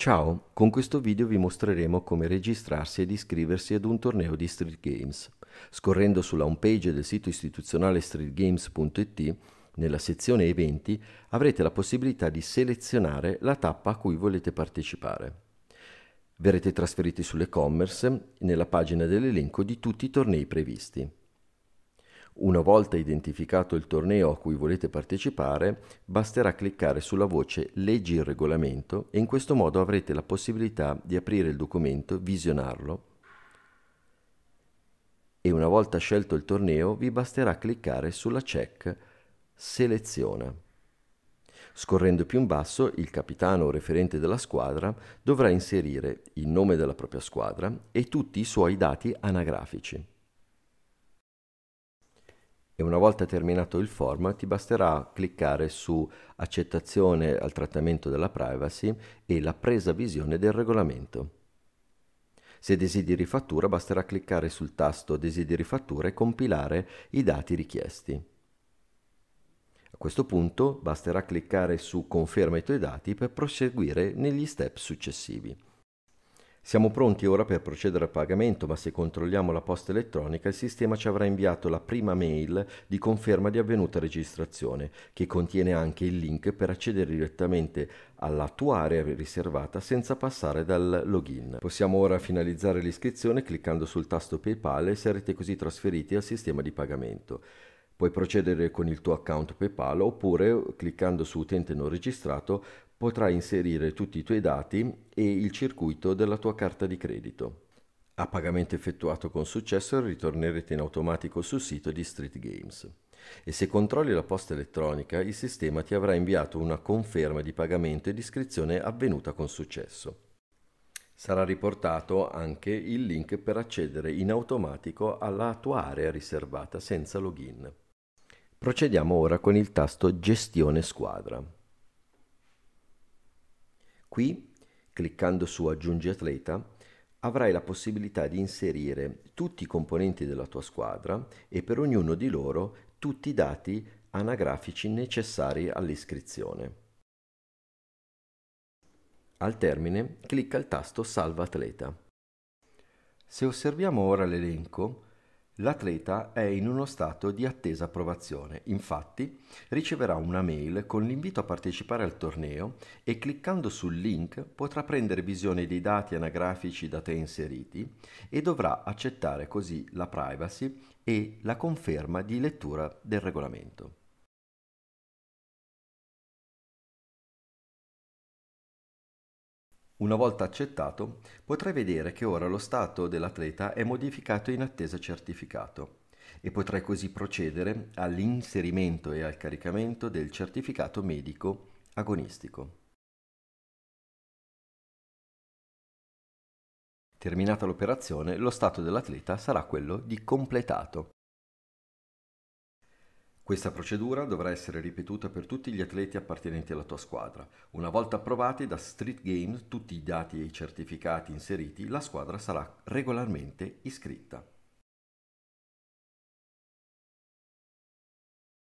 Ciao, con questo video vi mostreremo come registrarsi ed iscriversi ad un torneo di Street Games. Scorrendo sulla home page del sito istituzionale streetgames.it, nella sezione Eventi avrete la possibilità di selezionare la tappa a cui volete partecipare. Verrete trasferiti sull'e-commerce nella pagina dell'elenco di tutti i tornei previsti. Una volta identificato il torneo a cui volete partecipare, basterà cliccare sulla voce Leggi il regolamento e in questo modo avrete la possibilità di aprire il documento, visionarlo e una volta scelto il torneo vi basterà cliccare sulla check Seleziona. Scorrendo più in basso, il capitano o referente della squadra dovrà inserire il nome della propria squadra e tutti i suoi dati anagrafici e una volta terminato il form ti basterà cliccare su accettazione al trattamento della privacy e la presa visione del regolamento. Se desideri fattura basterà cliccare sul tasto desideri fattura e compilare i dati richiesti. A questo punto basterà cliccare su conferma i tuoi dati per proseguire negli step successivi. Siamo pronti ora per procedere al pagamento, ma se controlliamo la posta elettronica il sistema ci avrà inviato la prima mail di conferma di avvenuta registrazione, che contiene anche il link per accedere direttamente alla tua area riservata senza passare dal login. Possiamo ora finalizzare l'iscrizione cliccando sul tasto PayPal e sarete così trasferiti al sistema di pagamento. Puoi procedere con il tuo account PayPal oppure cliccando su utente non registrato potrai inserire tutti i tuoi dati e il circuito della tua carta di credito. A pagamento effettuato con successo ritornerete in automatico sul sito di Street Games e se controlli la posta elettronica il sistema ti avrà inviato una conferma di pagamento e di iscrizione avvenuta con successo. Sarà riportato anche il link per accedere in automatico alla tua area riservata senza login. Procediamo ora con il tasto Gestione squadra. Qui, cliccando su Aggiungi atleta, avrai la possibilità di inserire tutti i componenti della tua squadra e per ognuno di loro tutti i dati anagrafici necessari all'iscrizione. Al termine, clicca il tasto Salva atleta. Se osserviamo ora l'elenco, L'atleta è in uno stato di attesa approvazione, infatti riceverà una mail con l'invito a partecipare al torneo e cliccando sul link potrà prendere visione dei dati anagrafici da te inseriti e dovrà accettare così la privacy e la conferma di lettura del regolamento. Una volta accettato, potrai vedere che ora lo stato dell'atleta è modificato in attesa certificato e potrai così procedere all'inserimento e al caricamento del certificato medico agonistico. Terminata l'operazione, lo stato dell'atleta sarà quello di completato. Questa procedura dovrà essere ripetuta per tutti gli atleti appartenenti alla tua squadra. Una volta approvati da Street Games tutti i dati e i certificati inseriti, la squadra sarà regolarmente iscritta.